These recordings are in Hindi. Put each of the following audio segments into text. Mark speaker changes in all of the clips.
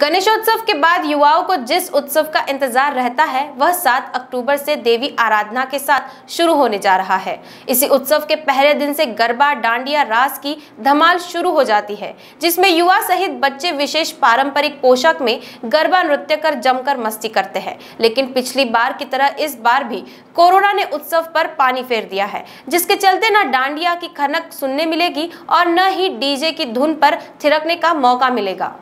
Speaker 1: गणेशोत्सव के बाद युवाओं को जिस उत्सव का इंतजार रहता है वह 7 अक्टूबर से देवी आराधना के साथ शुरू होने जा रहा है इसी उत्सव के पहले दिन से गरबा डांडिया रास की धमाल शुरू हो जाती है जिसमें युवा सहित बच्चे विशेष पारंपरिक पोशाक में गरबा नृत्य कर जमकर मस्ती करते हैं लेकिन पिछली बार की तरह इस बार भी कोरोना ने उत्सव पर पानी फेर दिया है जिसके चलते न डांडिया की खनक सुनने मिलेगी और न ही डीजे की धुन पर थिरकने का मौका मिलेगा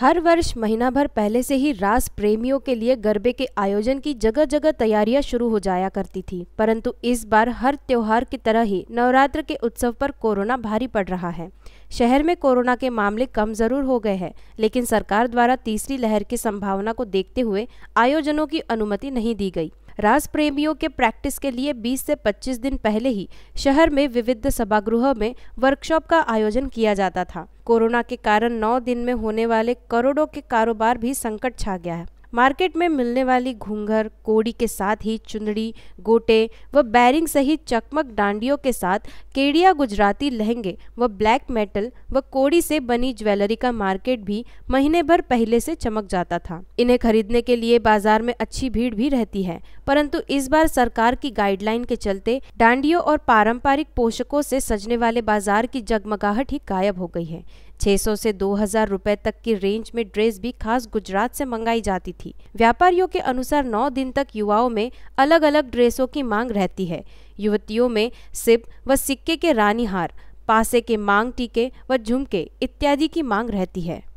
Speaker 1: हर वर्ष महीना भर पहले से ही रास प्रेमियों के लिए गरबे के आयोजन की जगह जगह तैयारियां शुरू हो जाया करती थी परंतु इस बार हर त्योहार की तरह ही नवरात्र के उत्सव पर कोरोना भारी पड़ रहा है शहर में कोरोना के मामले कम जरूर हो गए हैं लेकिन सरकार द्वारा तीसरी लहर की संभावना को देखते हुए आयोजनों की अनुमति नहीं दी गई राज प्रेमियों के प्रैक्टिस के लिए 20 से 25 दिन पहले ही शहर में विविध सभागृह में वर्कशॉप का आयोजन किया जाता था कोरोना के कारण नौ दिन में होने वाले करोड़ों के कारोबार भी संकट छा गया है मार्केट में मिलने वाली घूंघर कोड़ी के साथ ही चुंदड़ी गोटे व बैरिंग सहित चकमक डांडियों के साथ केडिया गुजराती लहंगे व ब्लैक मेटल व कोड़ी से बनी ज्वेलरी का मार्केट भी महीने भर पहले से चमक जाता था इन्हें खरीदने के लिए बाजार में अच्छी भीड़ भी रहती है परंतु इस बार सरकार की गाइडलाइन के चलते डांडियों और पारंपरिक पोषकों से सजने वाले बाजार की जगमगाहट ही गायब हो गई है 600 से 2000 रुपए तक की रेंज में ड्रेस भी खास गुजरात से मंगाई जाती थी व्यापारियों के अनुसार 9 दिन तक युवाओं में अलग अलग ड्रेसों की मांग रहती है युवतियों में सिप व सिक्के के रानी हार पासे के मांग टीके व झुमके इत्यादि की मांग रहती है